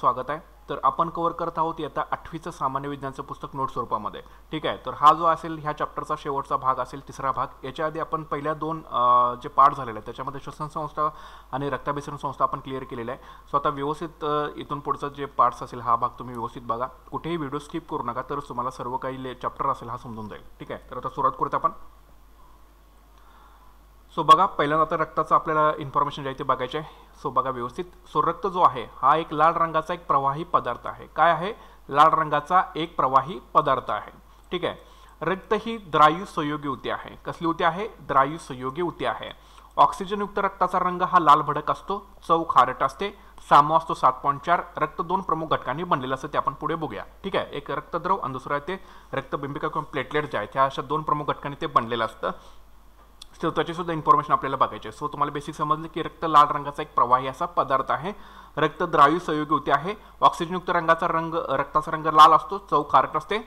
स्वागत आहे तर आपण कव्हर करत आहोत येत्या आठवीचं सामान्य विज्ञानचं पुस्तक नोट स्वरूपामध्ये ठीक आहे तर हा जो असेल ह्या चॅप्टरचा शेवटचा भाग असेल तिसरा भाग याच्या आधी आपण पहिल्या दोन जे पार्ट झालेले आहेत त्याच्यामध्ये श्वसन संस्था आणि रक्ताभिसरण संस्था आपण क्लिअर केलेल्या आहे सो आता व्यवस्थित इथून पुढचा जे पार्ट्स असेल हा भाग तुम्ही व्यवस्थित बघा कुठेही व्हिडिओ स्किप करू नका तर तुम्हाला सर्व काही चॅप्टर असेल हा समजून जाईल ठीक आहे तर आता सुरुवात करत आपण सो बघा पहिल्यांदा तर रक्ताचं आपल्याला इन्फॉर्मेशन जे आहे ते बघायचे सो बघा व्यवस्थित सो रक्त जो आहे हा एक लाल रंगाचा एक प्रवाही पदार्थ आहे काय आहे लाल रंगाचा एक प्रवाही पदार्थ आहे ठीक आहे रक्त ही द्रायू संयोगी उती आहे कसली उती आहे द्रायू संयोगी उती आहे ऑक्सिजनयुक्त रक्ताचा रंग हा लाल भडक असतो चव खारट असते सामो असतो सात पॉईंट चार रक्त दोन प्रमुख घटकांनी बनलेलं असतं ते आपण पुढे बघूया ठीक आहे एक रक्तद्रव आणि दुसरं आहे ते रक्तबिंबिका किंवा प्लेटलेट जे आहे त्या अशा दोन प्रमुख घटकांनी ते बनलेलं असतं स्त्रोताची सुद्धा इन्फॉर्मेशन आपल्याला बघायचे सो तुम्हाला बेसिक समजलं की रक्त लाल रंगाचा एक प्रवाही असा पदार्थ आहे रक्त द्रावी सहयोगी होते आहे ऑक्सिजनयुक्त रंगाचा रंग रक्ताचा रंग लाल असतो चव खारक असते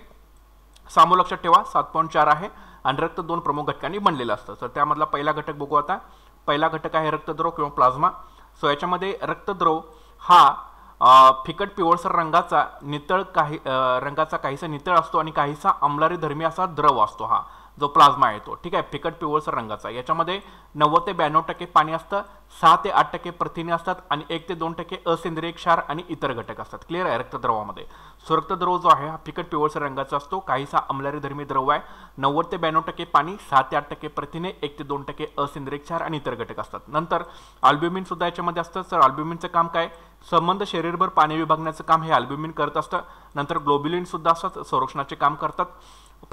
सामो लक्षात ठेवा सात पॉईंट चार आहे आणि रक्त दोन प्रमुख घटकांनी बनलेलं असतं तर त्यामधला पहिला घटक बघू आता पहिला घटक आहे रक्तद्रव किंवा प्लाझ्मा सो याच्यामध्ये रक्तद्रव हा फिकट पिवळसर रंगाचा नितळ काही रंगाचा काहीसा नितळ असतो आणि काहीसा अमलारी धर्मी असा द्रव असतो हा जो प्लाझ्मा येतो ठीक आहे फिकट पिवळसर रंगाचा याच्यामध्ये नव्वद ते ब्याण्णव टक्के पाणी असतं सहा ते आठ टक्के प्रथिने असतात आणि एक ते दोन टक्के असेंद्रिय क्षार आणि इतर घटक असतात क्लिअर आहे रक्तद्रवामध्ये सुरक्त द्रव जो आहे हा फिकट पिवळसर रंगाचा असतो काहीसा अमलारी धर्मी द्रव आहे नव्वद ते ब्याण्णव टक्के पाणी सहा ते आठ टक्के प्रथिने एक ते दोन टक्के असेंद्रिय क्षार आणि इतर घटक असतात नंतर अल्ब्युमिन सुद्धा याच्यामध्ये असतं सर अल्ब्युमिनचं काम काय संबंध शरीरभर पाणी विभागण्याचं काम हे अल्ब्युमिन करत असतं नंतर ग्लोबिलिन सुद्धा असतात संरक्षणाचे काम करतात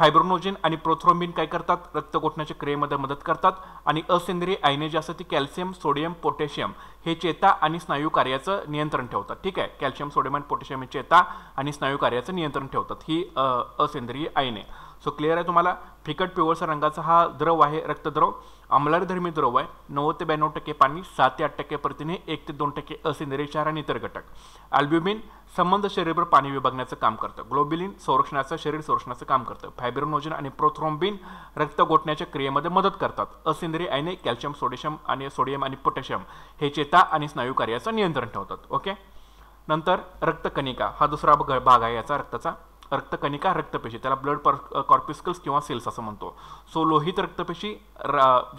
फायब्रोनोजिन आणि प्रोथ्रोम्बिन काय करतात रक्त गोठण्याच्या क्रियेमध्ये मदत करतात आणि असेंद्रिय आयने जे असतात ती कॅल्शियम सोडियम पोटॅशियम हे चेता आणि स्नायू कार्याचं नियंत्रण ठेवतात ठीक आहे कॅल्शियम सोडियम आणि पोटॅशियम हे चेता आणि स्नायू कार्याचं नियंत्रण ठेवतात ही असेंद्रिय आयने सो क्लिअर आहे तुम्हाला फिकट पिवळसर रंगाचा हा द्रव आहे रक्तद्रव आम्लारधर्मी द्रव आहे नव्वद ते ब्याण्णव टक्के पाणी सात ते आठ टक्के प्रतिने एक ते दोन टक्के असेंद्रिय क्षार आणि इतर घटक अल्ब्युमिन संबंध शरीरभर पाणी विभागण्याचं काम करतं ग्लोबिलिन संरक्षणाचं शरीर संरक्षणाचं काम करतं फायब्रोनोजन आणि प्रोथ्रोम्बिन रक्त गोठण्याच्या क्रियेमध्ये मदत करतात असेंद्रिय आयने कॅल्शियम सोडिशियम आणि सोडियम आणि पोटॅशियम हे चेता आणि स्नायू कार्याचं नियंत्रण ठेवतात ओके नंतर रक्तकणिका हा दुसरा भाग आहे याचा रक्ताचा रक्तकणिका रक्तपेशी त्याला ब्लड पर कॉर्पिस्कल्स किंवा सेल्स असं म्हणतो सो लोहित रक्तपेशी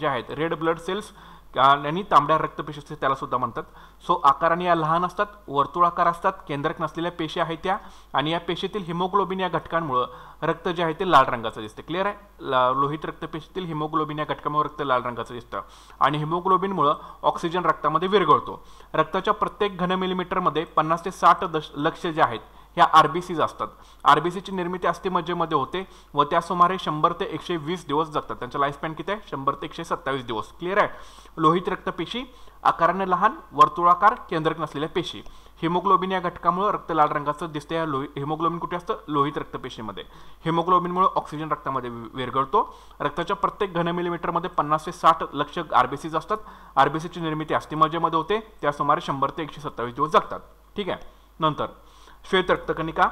जे आहेत रेड ब्लड सेल्स आणि तांबड्या रक्तपेशी त्याला सुद्धा म्हणतात सो आकाराने या लहान असतात वर्तुळाकार असतात केंद्रक नसलेल्या पेशी आहेत त्या आणि या पेशीतील हिमोग्लोबिन या घटकांमुळं रक्त जे आहे ते लाल रंगाचं दिसतं क्लिअर आहे लोहित रक्तपेशीतील हिमोग्लोबिन या घटकामुळे रक्त लाल रंगाचं दिसतं आणि हिमोग्लोबिनमुळं ऑक्सिजन रक्तामध्ये विरघळतो रक्ताच्या प्रत्येक घन मिलीमीटरमध्ये पन्नास ते साठ दश लक्ष जे आहेत ह्या आर बी सीज असतात आर बी सीची निर्मिती अस्थिमज्जेमध्ये होते व त्या सुमारे शंभर ते एकशे वीस दिवस जगतात त्यांचा स्पॅन किती आहे शंभर ते एकशे सत्तावीस दिवस क्लिअर आहे लोहित रक्तपेशी आकाराने लहान वर्तुळाकार केंद्रक नसलेल्या पेशी हिमोग्लोबिन या घटकामुळे रक्त लाल रंगाचं दिसतं या लोहि हिमोग्लोबिन कुठे असतं लोहित रक्तपेशीमध्ये हिमोग्लोबिनमुळे ऑक्सिजन रक्तामध्ये विरघळतो रक्ताच्या प्रत्येक घन मिलीमीटरमध्ये पन्नास ते साठ लक्ष आरबीसीज असतात आरबीसीची निर्मिती अस्थिमज्जेमध्ये होते त्या सुमारे शंभर ते एकशे सत्तावीस दिवस जगतात ठीक आहे नंतर श्वेत रक्तकणिका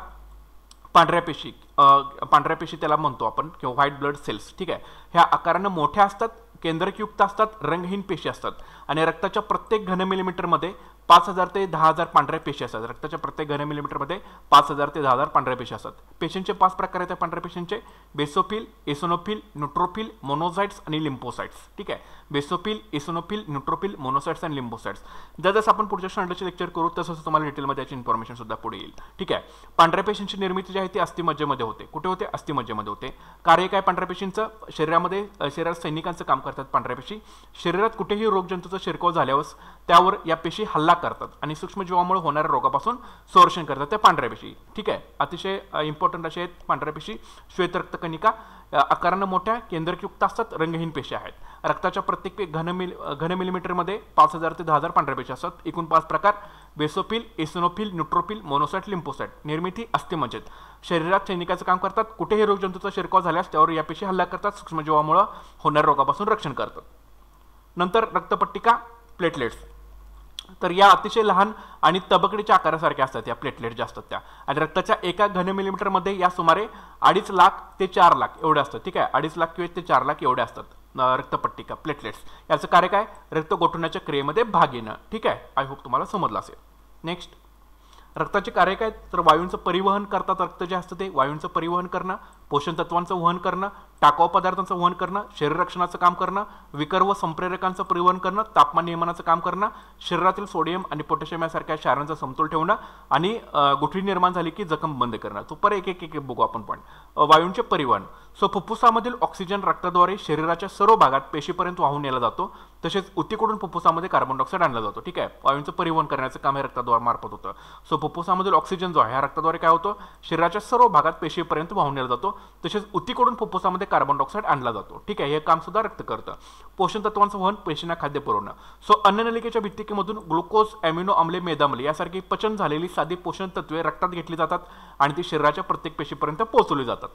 पांढऱ्या पेशी पांढऱ्या पेशी त्याला म्हणतो आपण किंवा व्हाईट ब्लड सेल्स ठीक आहे ह्या आकारानं मोठ्या असतात केंद्रकयुक्त असतात रंगहीन पेशी असतात आणि रक्ताच्या प्रत्येक घन मिलीमीटरमध्ये पाच हजार ते दहा हजार पांढऱ्या पेशी असतात रक्ताच्या प्रत्येक घन मिलीमीटरमध्ये पाच हजार ते दहा हजार पांढऱ्या पेशी असतात पेशंटचे पाच प्रकार आहेत पांढऱ्या पेशींचे बेसोफिल एसोनोफिल न्यूट्रोफिल मोनोसाइट्स आणि लिम्पोसाइट्स ठीक आहे बेसोफिल एसोनोफिल न्यूट्रोफिल मोनोसाइट्स आणि लिम्पोसाइट्स जर जसं आपण पुढच्या स्टँडर्डचे लेक्चर करू तसंच तुम्हाला डिटेलमध्ये याची इन्फॉर्मेशन सुद्धा पुढे येईल ठीक आहे पांढऱ्या पेशींची निर्मिती जी आहे ती मज्जेमध्ये होते कुठे होते मज्जेमध्ये होते कार्य काय पांढऱ्या पेशींचं शरीरामध्ये शरीरात सैनिकांचं काम करतात पांढऱ्या पेशी शरीरात कुठेही रोगजंतूचा शिरकाव झाल्यावर त्यावर या पेशी हल्ला करतात आणि सूक्ष्मजीवामुळे होणाऱ्या रोगापासून संरक्षण करतात त्या पांढऱ्या पेशी ठीक आहे अतिशय इम्पॉर्टंट असे आहेत पांढऱ्या पेशी रक्तकणिका आकारानं मोठ्या केंद्रकयुक्त असतात रंगहीन पेशी आहेत रक्ताच्या प्रत्येक घन मिल घन मिलीमीटरमध्ये पाच हजार ते दहा हजार पांढऱ्या पेशी असतात एकूण पाच प्रकार basophil eosinophil neutrophil monocyte lymphocyte निर्मिती म्हणजेच शरीरात सैनिकाचं काम करतात कुठेही रोगजंतूचा शिरकाव झाल्यास त्यावर या पेशी हल्ला करतात सूक्ष्मजीवामुळे होणाऱ्या रोगापासून रक्षण करतात नंतर रक्तपट्टिका प्लेटलेट्स तर या अतिशय लहान आणि तबकडीच्या आकारासारख्या असतात या प्लेटलेट ज्या असतात त्या आणि रक्ताच्या एका घन मिलीमीटरमध्ये या सुमारे अडीच लाख ते चार लाख एवढे असतात ठीक आहे अडीच लाख किंवा ते चार लाख एवढे असतात रक्तपट्टिका प्लेटलेट्स याचं कार्य काय रक्त गोठवण्याच्या क्रियेमध्ये भाग येणं ठीक आहे आय होप तुम्हाला समजलं असेल नेक्स्ट रक्ताचे कार्य काय तर वायूंचं परिवहन करतात रक्त जे असतं ते वायूंचं परिवहन करणं पोषण तत्वांचं वहन करणं टाकाऊ पदार्थांचं वहन करणं शरीररक्षणाचं काम करणं विकर व संप्रेरकांचं परिवहन करणं तापमान नियमनाचं काम करणं शरीरातील सोडियम आणि पोटॅशियम यासारख्या क्षारांचा समतोल ठेवणं आणि गुठळी निर्माण झाली की जखम बंद करणं तो पर एक एक एक बघू आपण पण वायूंचे परिवहन सो फुफ्फुसामधील ऑक्सिजन रक्ताद्वारे शरीराच्या सर्व भागात पेशीपर्यंत वाहून नेला जातो तसेच उतीकडून फुफ्फुसामध्ये कार्बन डायऑक्साईड आणला जातो ठीक आहे वायूंचं परिवहन करण्याचं काम हे मार्फत होतं सो फुफ्फुसामधील ऑक्सिजन जो आहे ह्या रक्ताद्वारे काय होतो शरीराच्या सर्व भागात पेशीपर्यंत वाहून नेला जातो तसेच उतीकडून फुफ्फुसामध्ये कार्बन डायऑक्साईड आणला जातो ठीक आहे हे काम सुद्धा रक्त करतं पोषण तत्वांचं वहन पेशींना खाद्य पुरवणं सो अन्ननलिकेच्या भित्तिकेमधून ग्लुकोज अमिनो आम्ले मेदामले यासारखी पचन झालेली साधी पोषण तत्वे रक्तात घेतली जातात आणि ती शरीराच्या प्रत्येक पेशीपर्यंत पोहोचवली जातात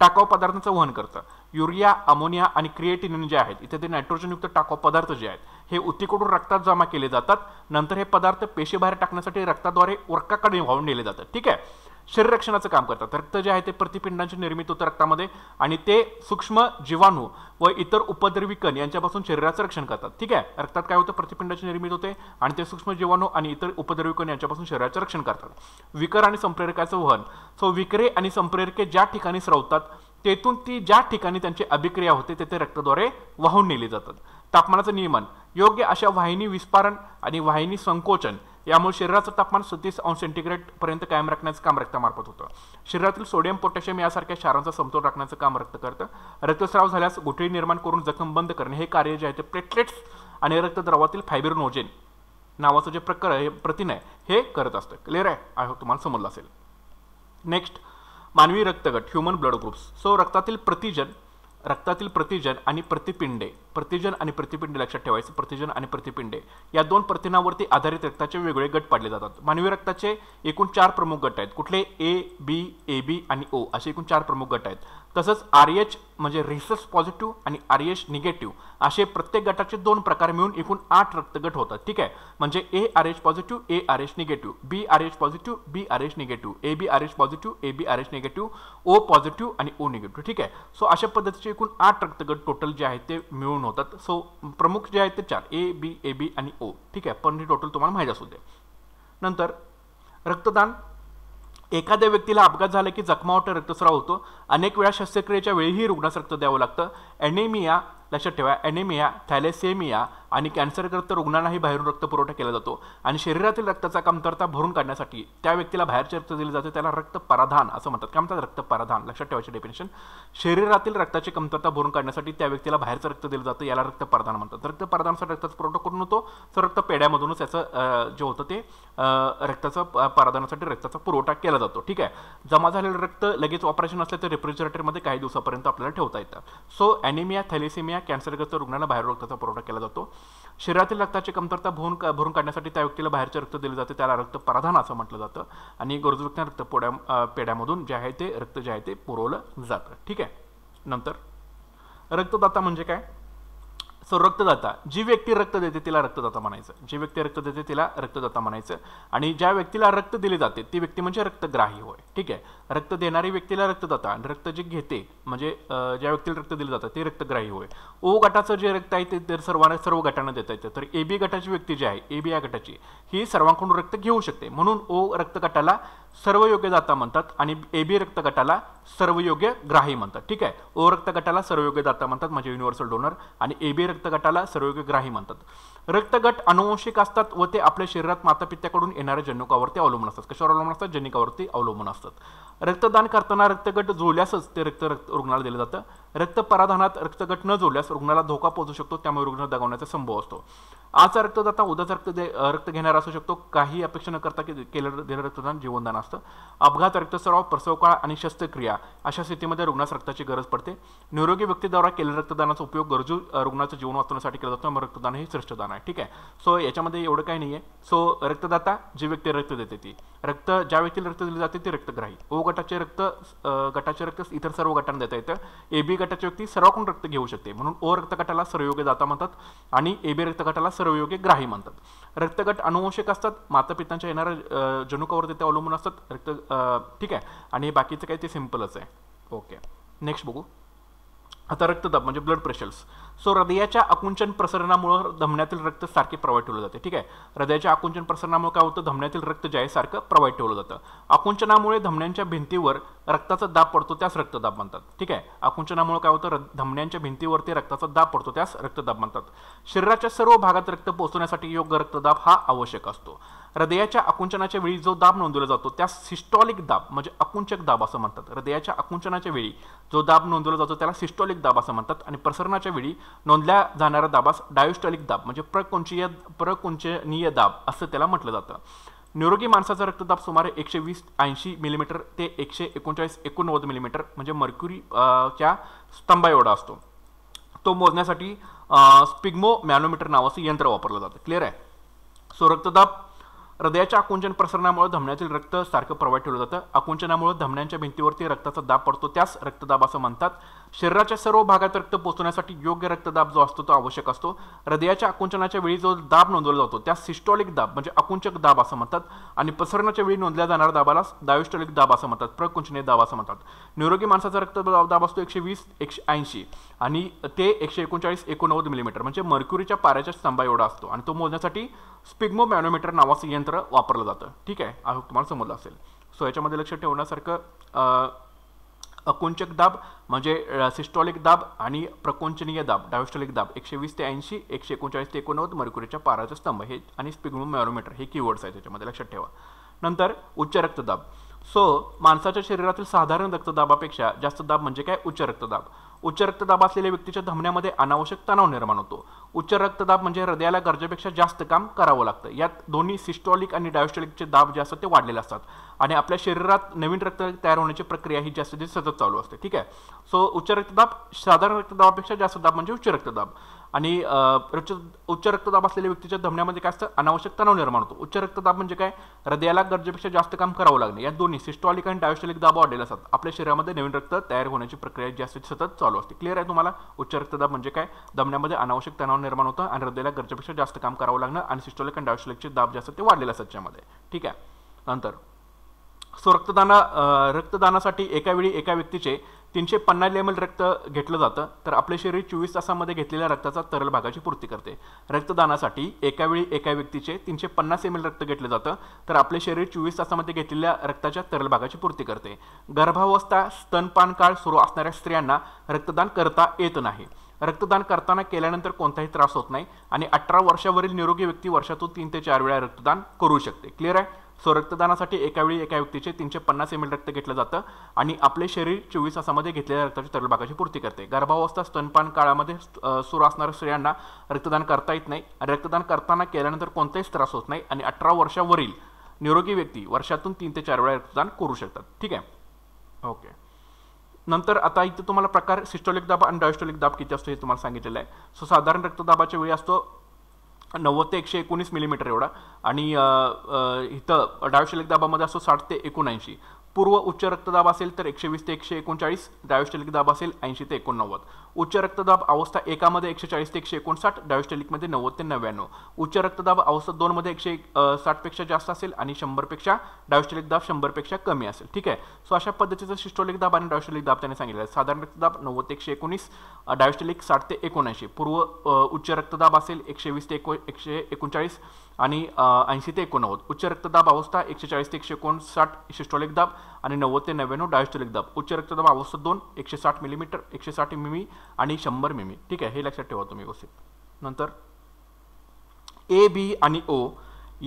टाकाऊ पदार्थांचं वहन करतं युरिया अमोनिया आणि क्रिएटिनिन जे आहेत इथे ते नायट्रोजनयुक्त टाकाऊ पदार्थ जे आहेत हे उत्तीकडून रक्तात जमा केले जातात नंतर हे पदार्थ पेशीबाहेर टाकण्यासाठी रक्ताद्वारे वर्काकडे वाहून नेले जातात ठीक आहे शरीररक्षणाचं काम करतात रक्त जे आहे ते प्रतिपिंडांची निर्मिती होतं रक्तामध्ये आणि ते सूक्ष्म जीवाणू व इतर उपद्रविकन यांच्यापासून शरीराचं रक्षण करतात ठीक आहे रक्तात काय होतं प्रतिपिंडाची निर्मिती होते आणि ते सूक्ष्म जीवाणू आणि इतर उपद्रविकन यांच्यापासून शरीराचं रक्षण करतात विकर आणि संप्रेरकाचं वहन सो विक्रे आणि संप्रेरके ज्या ठिकाणी स्रवतात तेथून ती ज्या ठिकाणी त्यांची अभिक्रिया होते तेथे रक्तद्वारे वाहून नेली जातात तापमानाचं नियमन योग्य अशा वाहिनी विस्फारण आणि वाहिनी संकोचन यामुळे शरीराचं तापमान सदतीस अंश सेंटीग्रेड पर्यंत कायम राखण्याचं काम रक्तामार्फत होतं शरीरातील सोडियम पोटॅशियम यासारख्या क्षारांचा समतोल राखण्याचं काम रक्त करतं रक्तस्राव झाल्यास गुठळी निर्माण करून जखम बंद करणे हे कार्य जे आहे ते प्लेटलेट्स आणि रक्तद्रवातील फायबिरोनोजेन नावाचं जे प्रकार आहे प्रथिन आहे हे करत असतं क्लिअर आहे आय होप तुम्हाला समजलं असेल नेक्स्ट मानवी रक्तगट ह्युमन ब्लड ग्रुप्स सो रक्तातील प्रतिजन रक्तातील प्रतिजन आणि प्रतिपिंडे प्रतिजन आणि प्रतिपिंडे लक्षात ठेवायचे प्रतिजन आणि प्रतिपिंडे या दोन प्रथिनावरती आधारित रक्ताचे वेगवेगळे गट पाडले जातात मानवी रक्ताचे एकूण चार प्रमुख गट आहेत कुठले ए बी ए बी आणि ओ असे एकूण चार प्रमुख गट आहेत तसंच आर एच e म्हणजे रिसर्च पॉझिटिव्ह आणि आर एच निगेटिव्ह असे प्रत्येक गटाचे दोन प्रकार मिळून एकूण आठ रक्तगट होतात ठीक आहे म्हणजे A R H positive A R H negative B R H positive B R H negative A B R H positive A B R H negative O positive आणि ओ निगेटिव्ह ठीक आहे सो अशा पद्धतीचे एकूण आठ रक्तगट total जे आहेत ते मिळून होतात सो प्रमुख जे आहेत ते चार ए बी ए बी आणि ओ ठीक आहे पण हे टोटल तुम्हाला माहीत असू दे नंतर रक्तदान एखाद्या व्यक्तीला अपघात झाला की जखमावर रक्तस्राव होतो अनेक वेळा शस्त्रक्रियेच्या वेळीही रुग्णास रक्त द्यावं लागतं ॲनेमिया लक्षात ठेवा ॲनेमिया थॅलेसेमिया आणि कॅन्सरग्रस्त रुग्णांनाही बाहेरून रक्त पुरवठा केला जातो आणि शरीरातील रक्ताचा कमतरता भरून काढण्यासाठी त्या व्यक्तीला बाहेरचे रक्त दिले जाते त्याला रक्त पराधान असं म्हणतात काय म्हणतात रक्त पराधान लक्षात ठेवायचे डेफिनेशन शरीरातील रक्ताची कमतरता भरून काढण्यासाठी त्या व्यक्तीला बाहेरचं रक्त दिलं जातं याला रक्त पराधान म्हणतात रक्त पराधानाचा रक्ताचा पुरवठा करून होतो तर रक्त पेड्यामधूनच याचं जे होतं ते रक्ताचं पराधानासाठी रक्ताचा पुरवठा केला जातो ठीक आहे जमा झालेलं रक्त लगेच ऑपरेशन असले तर मध्ये काही दिवसापर्यंत आपल्याला ठेवता येतं सो ॲनिमिया थॅलेसेमिया कॅन्सरग्रस्त रुग्णांना बाहेर रक्ताचा पुरवठा केला जातो शरीरातील रक्ताची कमतरता भरून भरून काढण्यासाठी त्या व्यक्तीला बाहेरचे रक्त दिले जाते त्याला रक्त पराधान असं म्हटलं जातं आणि गरजू रक्त पोड्या पेड्यामधून जे आहे ते रक्त जे आहे ते पुरवलं जातं ठीक आहे नंतर रक्तदाता म्हणजे काय सो रक्तदाता जी व्यक्ती रक्त देते तिला रक्तदाता म्हणायचं जी व्यक्ती रक्त देते तिला रक्तदाता म्हणायचं आणि ज्या व्यक्तीला रक्त दिले जाते ती व्यक्ती म्हणजे रक्तग्राही होय ठीक आहे रक्त देणारी व्यक्तीला रक्तदाता आणि रक्त जे घेते म्हणजे ज्या व्यक्तीला रक्त दिलं जातं ते रक्तग्राही होय ओ गटाचं जे रक्त आहे ते तर सर्वांना सर्व गटांना देता येतं तर ए बी गटाची व्यक्ती जी आहे ए बी या गटाची ही सर्वांकडून रक्त घेऊ शकते म्हणून ओ रक्त गटाला सर्वयोग्य दाता म्हणतात आणि ए बी रक्तगटाला सर्वयोग्य ग्राही म्हणतात ठीक आहे ओ रक्तगटाला सर्वयोग्य दाता म्हणतात म्हणजे युनिव्हर्सल डोनर आणि ए बी रक्तगटाला सर्वयोग्य ग्राही म्हणतात रक्तगट अनुवंशिक असतात व ते आपल्या शरीरात मातापित्याकडून येणाऱ्या जनुकावरती अवलंबून असतात कशावर अवलंबून असतात जनिकावरती अवलंबून असतात रक्तदान करताना रक्तगट जोडल्यासच ते रक्त रक्त रुग्णाला दिलं जातं रक्त पराधानात रक्तगट न जोडल्यास रुग्णाला धोका पोहोचू शकतो त्यामुळे रुग्ण दगावण्याचा संभव असतो आजचा रक्तदाता उद्याचा रक्त दे रक्त घेणारा असू शकतो काही अपेक्षा न करता केलं दिलं रक्तदान जीवनदान असतं अपघात रक्तस्राव प्रसवकाळ आणि शस्त्रक्रिया अशा स्थितीमध्ये रुग्णास रक्ताची गरज पडते निरोगी व्यक्तीद्वारा केलेल्या रक्तदानाचा उपयोग गरजू रुग्णाचं जीवन वाचवण्यासाठी केला जातो मग रक्तदान हे श्रेष्ठ दान आहे ठीक आहे सो याच्यामध्ये एवढं काही नाही आहे सो रक्तदाता जी व्यक्ती रक्त देते ती रक्त ज्या व्यक्तीला रक्त दिले जाते ती रक्तग्राही ओ गटाचे रक्त गटाचे रक्त इतर सर्व गटांना देता येतं ए बी गटाची व्यक्ती सर्वाकडून रक्त घेऊ शकते म्हणून ओ रक्त गटाला सर्वयोग्य दाता म्हणतात आणि ए बी रक्त गटाला सर्वयोग्य ग्राही म्हणतात रक्तगट अनुवंशिक असतात माता पितांच्या येणाऱ्या जनुकावर ते अवलंबून असतात रक्त ठीक आहे आणि बाकीचं काही ते सिम्पलच आहे ओके नेक्स्ट बघू आता रक्तदाब म्हणजे ब्लड प्रेशर्स सो हृदयाच्या आकुंचन प्रसरणामुळं धमण्यातील रक्त सारखे प्रवाहित ठेवलं जाते ठीक आहे हृदयाच्या आकुंचन प्रसरणामुळे काय होतं धमण्यातील रक्त जे आहे सारखं प्रवाहित ठेवलं जातं आकुंचनामुळे धमण्यांच्या भिंतीवर रक्ताचा दाब पडतो त्यास रक्तदाब म्हणतात ठीक आहे आकुंचनामुळे काय होतं धमण्यांच्या भिंतीवरती रक्ताचा दाब पडतो त्यास रक्तदाब म्हणतात शरीराच्या सर्व भागात रक्त पोचवण्यासाठी योग्य रक्तदाब हा आवश्यक असतो हृदयाच्या आकुंचनाच्या वेळी जो दाब नोंदवला जातो त्या सिस्टॉलिक दाब म्हणजे आकुंचक दाब असं म्हणतात हृदयाच्या आकुंचनाच्या वेळी जो दाब नोंदवला जातो त्याला सिस्टॉलिक दाब असं म्हणतात आणि प्रसरणाच्या वेळी नोंदल्या जाणाऱ्या दाबास डायोस्टॉलिक दाब म्हणजे प्रकुंचीय प्रकुंचनीय दाब असं त्याला म्हटलं जातं निरोगी माणसाचा रक्तदाब सुमारे एकशे वीस ऐंशी मिलीमीटर ते एकशे एकोणचाळीस एकोणनव्वद मिलीमीटर म्हणजे मर्क्युरीच्या स्तंभा एवढा असतो तो मोजण्यासाठी स्पिग्मो मॅनोमीटर नावाचं यंत्र वापरलं जातं क्लिअर आहे सो रक्तदाब हृदयाच्या आकुंचन प्रसरणामुळे धमन्यातील रक्त सारखं प्रवाहित ठेवलं जातं आकुंचनामुळे धमन्यांच्या भिंतीवरती रक्ताचा दाब पडतो त्यास रक्तदाब असं म्हणतात शरीराच्या सर्व भागात रक्त पोचवण्यासाठी योग्य रक्तदाब जो असतो तो आवश्यक असतो हृदयाच्या आकुंचनाच्या वेळी जो दाब नोंदवला जातो त्या सिस्टॉलिक दाब म्हणजे आकुंचक दाब असं म्हणतात आणि पसरण्याच्या वेळी नोंदल्या जाणाऱ्या दाबाला डायोस्टॉलिक दाब असं म्हणतात प्रकुंचने दाब असं म्हणतात निरोगी माणसाचा रक्तदाब दाब असतो एकशे वीस एकशे ऐंशी आणि ते एकशे एकोणचाळीस एकोणनव्वद मिलीमीटर म्हणजे मर्क्युरीच्या पाऱ्याच्या स्तंभा एवढा असतो आणि तो मोजण्यासाठी स्पिग्मो मॅनोमीटर नावाचं यंत्र वापरलं जातं ठीक आहे तुम्हाला समजलं असेल सो याच्यामध्ये लक्ष ठेवण्यासारखं अकुंचक दाब म्हणजे सिस्टॉलिक दाब आणि प्रकोंचनीय दाब डायस्टॉलिक दाब एकशे वीस ते ऐंशी एकशे एकोणचाळीस ते एकोणनव्वद मर्क्युरीच्या पाराचा स्तंभ हे आणि स्पिग्नोम मॅरोमीटर हे कीवर्ड्स आहेत त्याच्यामध्ये लक्षात ठेवा नंतर उच्च रक्तदाब सो माणसाच्या शरीरातील साधारण रक्तदाबापेक्षा जास्त दाब म्हणजे काय उच्च रक्तदाब उच्च रक्तदाब असलेल्या व्यक्तीच्या धमन्यामध्ये अनावश्यक तणाव निर्माण होतो उच्च रक्तदाब म्हणजे हृदयाला गरजेपेक्षा जास्त काम करावं लागतं यात दोन्ही सिस्टॉलिक आणि डायोस्टॉलिकचे दाब जे असतात ते वाढलेले असतात आणि आपल्या शरीरात नवीन रक्त तयार होण्याची प्रक्रिया ही जास्तीत जास्त सतत चालू असते ठीक आहे सो उच्च रक्तदाब साधारण रक्तदाबापेक्षा जास्त दाब म्हणजे उच्च रक्तदाब आणि उच्च रक्तदाब असलेल्या व्यक्तीच्या धमण्यामध्ये काय असतं अनावश्यक तणाव निर्माण होतो उच्च रक्तदाब म्हणजे काय हृदयाला गरजेपेक्षा जास्त काम करावं लागणे या दोन्ही सिस्टॉलिक आणि डायोस्टॉलिक दाब वाढलेले असतात आपल्या शरीरामध्ये नवीन रक्त तयार होण्याची प्रक्रिया जी असते सतत चालू असते क्लिअर आहे तुम्हाला उच्च रक्तदाब म्हणजे काय धमण्यामध्ये अनावश्यक तणाव निर्माण होतं आणि हृदयाला गरजेपेक्षा जास्त काम करावं लागणं आणि सिस्टॉलिक आणि डायोस्टॉलिकचे दाब जे ते वाढलेले असतात त्यामध्ये ठीक आहे नंतर सो रक्तदाना रक्तदानासाठी एका वेळी एका व्यक्तीचे तीनशे पन्नास एम एल रक्त घेतलं जातं तर आपले शरीर चोवीस तासामध्ये घेतलेल्या रक्ताचा तरल भागाची पूर्ती करते रक्तदानासाठी एका वेळी एका व्यक्तीचे तीनशे पन्नास एम एल रक्त घेतलं जातं तर आपले शरीर चोवीस तासामध्ये घेतलेल्या रक्ताच्या तरल भागाची पूर्ती करते गर्भावस्था स्तनपान काळ सुरू असणाऱ्या स्त्रियांना रक्तदान करता येत नाही रक्तदान करताना केल्यानंतर कोणताही त्रास होत नाही आणि अठरा वर्षावरील निरोगी व्यक्ती वर्षातून तीन ते चार वेळा रक्तदान करू शकते क्लिअर आहे सो रक्तदानासाठी एकावेळी एका व्यक्तीचे तीनशे पन्नास एम एल रक्त घेतलं जातं आणि आपले शरीर चोवीस तासामध्ये घेतलेल्या रक्ताची भागाची पूर्ती करते गर्भावस्था स्तनपान काळामध्ये सुरू असणाऱ्या स्त्रियांना रक्तदान करता येत नाही आणि रक्तदान करताना केल्यानंतर कोणताही त्रास होत नाही आणि अठरा वर्षावरील निरोगी व्यक्ती वर्षातून तीन ते चार वेळा रक्तदान करू शकतात ठीक आहे ओके नंतर आता इथे तुम्हाला प्रकार सिस्टोलिक दाब आणि डायस्टोलिक दाब किती असतो हे तुम्हाला सांगितलेलं आहे सो साधारण रक्तदाबाच्या वेळी असतो नव्वद ते एकशे एकोणीस मिलीमीटर एवढा आणि इथं डायोस्टेलिक दाबामध्ये असो साठ ते एकोणऐंशी पूर्व उच्च रक्तदाब असेल तर एकशे वीस ते एकशे एकोणचाळीस डायोस्टेलिक दाब असेल ऐंशी ते एकोणनव्वद उच्च रक्तदाब अवस्था एकामध्ये एकशे चाळीस ते एकशे एकोणसाठ डायस्टेलिकमध्ये नव्वद ते नव्याण्णव उच्च रक्तदाब अवस्था दोनमध्ये एकशे साठपेक्षा जास्त असेल आणि शंभरपेक्षा डायस्टेलिक दाब शंभरपेक्षा कमी असेल ठीक आहे सो अशा पद्धतीचं सिस्टोलिक दाब आणि डायस्टेलिक दाब त्यांनी सांगितलं साधारण रक्तदाब नव्वद ते एकशे एकोणीस डायस्टेलिक साठ ते एकोणऐंशी पूर्व उच्च रक्तदाब असेल एकशे वीस ते एको एकशे एकोणचाळीस आणि ऐंशी ते एकोणनव्वद उच्च रक्तदाब अवस्था एकशे चाळीस ते एकशे एकोणसाठ शिष्टोलिक दाब आणि नव्वद ते नव्याण्णव डायस्टोलिक दाब उच्च रक्तदाब अवस्था दोन एकशे साठ मिलीमीटर एकशे साठ मिमी आणि शंभर मिमी ठीक आहे हे लक्षात ठेवा तुम्ही व्यवस्थित नंतर ए बी आणि ओ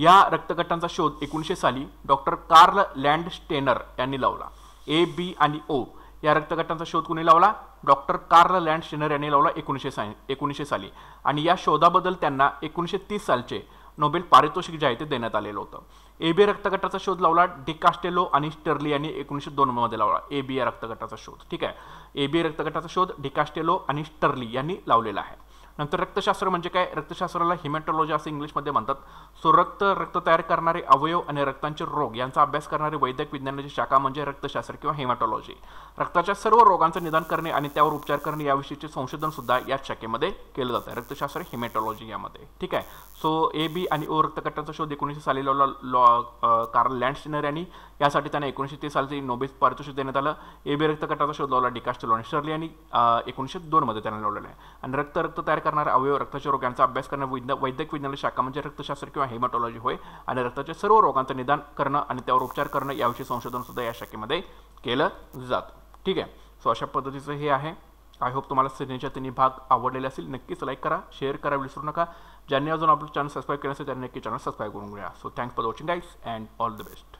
या रक्तगटांचा शोध एकोणीसशे साली डॉक्टर कार्ल लँड स्टेनर यांनी लावला ए बी आणि ओ या रक्तगटांचा शोध कुणी लावला डॉक्टर कार्ल लँड स्टेनर यांनी लावला एकोणीसशे सा एकोणीसशे साली आणि या शोधाबद्दल त्यांना एकोणीसशे तीस सालचे नोबेल पारितोषिक जे आहे ते देण्यात आलेलं होतं एबी रक्तगटाचा शोध लावला डिकास्टेलो आणि स्टर्ली यांनी एकोणीसशे दोनमध्ये लावला बी या रक्तगटाचा शोध ठीक आहे बी रक्तगटाचा शोध डिकास्टेलो आणि स्टर्ली यांनी लावलेला आहे नंतर रक्तशास्त्र म्हणजे काय रक्तशास्त्राला हिमॅटॉलॉजी असे इंग्लिशमध्ये म्हणतात सो रक्त रक्त तयार करणारे अवयव आणि रक्तांचे रोग यांचा अभ्यास करणारी वैद्यक विज्ञानाची शाखा म्हणजे रक्तशास्त्र किंवा हिमॅटॉलॉजी रक्ताच्या सर्व रोगांचं निदान करणे आणि त्यावर उपचार करणे याविषयीचे संशोधन सुद्धा याच शाखेमध्ये केलं जातं रक्तशास्त्र हिमेटॉलॉजी यामध्ये ठीक आहे सो ए बी आणि ओ रक्तकटांचा शोध एकोणीसशे साली लावला लॉ कार्ल लँडस्टिनर यांनी यासाठी त्यांना एकोणीसशे तीस सालचे नोबेल पारितोषिक देण्यात आलं ए बी रक्तकटाचा शोध लावला डिकास्ट लॉन्स्टरली आणि एकोणीसशे दोनमध्ये त्यांना लावलेला आहे आणि रक्त रक्त तयार करणारे अवयव रक्ताच्या रोगांचा अभ्यास करणं विज्ञ वैद्यक विज्ञान शाखा म्हणजे रक्तशास्त्र किंवा हेमाटॉलॉजी होय आणि रक्ताच्या सर्व रोगांचं निदान करणं आणि त्यावर उपचार करणं याविषयी संशोधन सुद्धा या शाखेमध्ये केलं जातं ठीक आहे सो अशा पद्धतीचं हे आहे आय होप तुम्हाला सिनेच्या तिन्ही भाग आवडलेला असेल नक्कीच लाईक करा शेअर करा विसरू नका ज्यांनी अजून आपलं चॅनल सबस्क्राईब केलं असेल त्यांनी नक्की चॅनल सबस्क्राईब करून घ्या सो थँक्स फॉर वॉचिंग डाईक्स अँड ऑल द बेस्ट